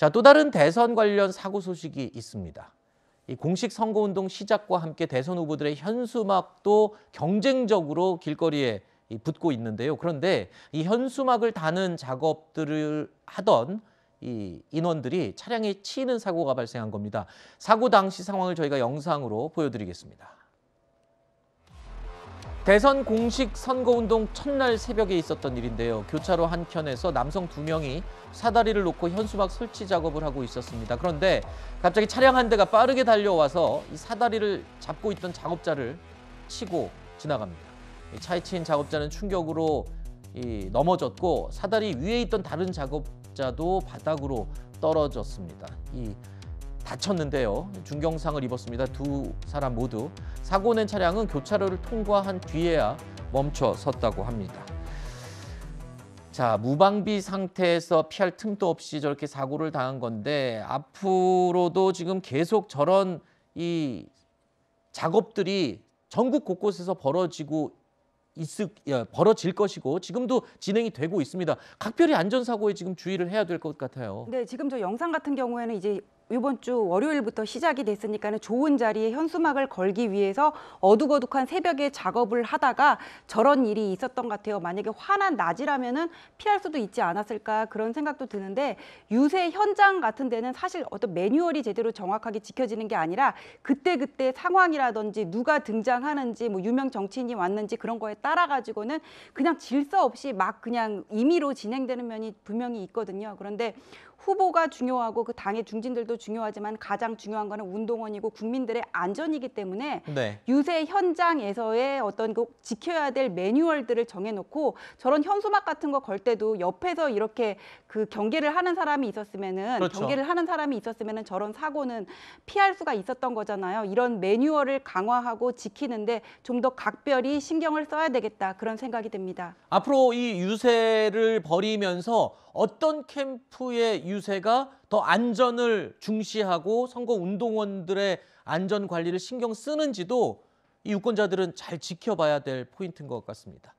자, 또 다른 대선 관련 사고 소식이 있습니다. 이 공식 선거운동 시작과 함께 대선 후보들의 현수막도 경쟁적으로 길거리에 붙고 있는데요. 그런데 이 현수막을 다는 작업들을 하던 이 인원들이 차량에 치이는 사고가 발생한 겁니다. 사고 당시 상황을 저희가 영상으로 보여드리겠습니다. 대선 공식 선거운동 첫날 새벽에 있었던 일인데요. 교차로 한 켠에서 남성 두 명이 사다리를 놓고 현수막 설치 작업을 하고 있었습니다. 그런데 갑자기 차량 한 대가 빠르게 달려와서 이 사다리를 잡고 있던 작업자를 치고 지나갑니다. 차에 치인 작업자는 충격으로 이 넘어졌고 사다리 위에 있던 다른 작업자도 바닥으로 떨어졌습니다. 이 다쳤는데요. 중경상을 입었습니다. 두 사람 모두. 사고 낸 차량은 교차로를 통과한 뒤에야 멈춰 섰다고 합니다. 자, 무방비 상태에서 피할 틈도 없이 저렇게 사고를 당한 건데 앞으로도 지금 계속 저런 이 작업들이 전국 곳곳에서 벌어지고 있을 예, 벌어질 것이고 지금도 진행이 되고 있습니다. 각별히 안전 사고에 지금 주의를 해야 될 것 같아요. 네, 지금 저 영상 같은 경우에는 이제 이번 주 월요일부터 시작이 됐으니까는 좋은 자리에 현수막을 걸기 위해서 어둑어둑한 새벽에 작업을 하다가 저런 일이 있었던 것 같아요. 만약에 환한 낮이라면은 피할 수도 있지 않았을까 그런 생각도 드는데 유세 현장 같은 데는 사실 어떤 매뉴얼이 제대로 정확하게 지켜지는 게 아니라 그때그때 상황이라든지 누가 등장하는지 뭐 유명 정치인이 왔는지 그런 거에 따라 가지고는 그냥 질서 없이 막 그냥 임의로 진행되는 면이 분명히 있거든요. 그런데 후보가 중요하고 그 당의 중진들도 중요하지만 가장 중요한 거는 운동원이고 국민들의 안전이기 때문에 네. 유세 현장에서의 어떤 그 지켜야 될 매뉴얼들을 정해놓고 저런 현수막 같은 거 걸 때도 옆에서 이렇게 그 경계를 하는 사람이 있었으면은 그렇죠. 경계를 하는 사람이 있었으면은 저런 사고는 피할 수가 있었던 거잖아요. 이런 매뉴얼을 강화하고 지키는데 좀 더 각별히 신경을 써야 되겠다 그런 생각이 듭니다. 앞으로 이 유세를 벌이면서 어떤 캠프의 유세가 더 안전을 중시하고 선거 운동원들의 안전 관리를 신경 쓰는지도 이 유권자들은 잘 지켜봐야 될 포인트인 것 같습니다.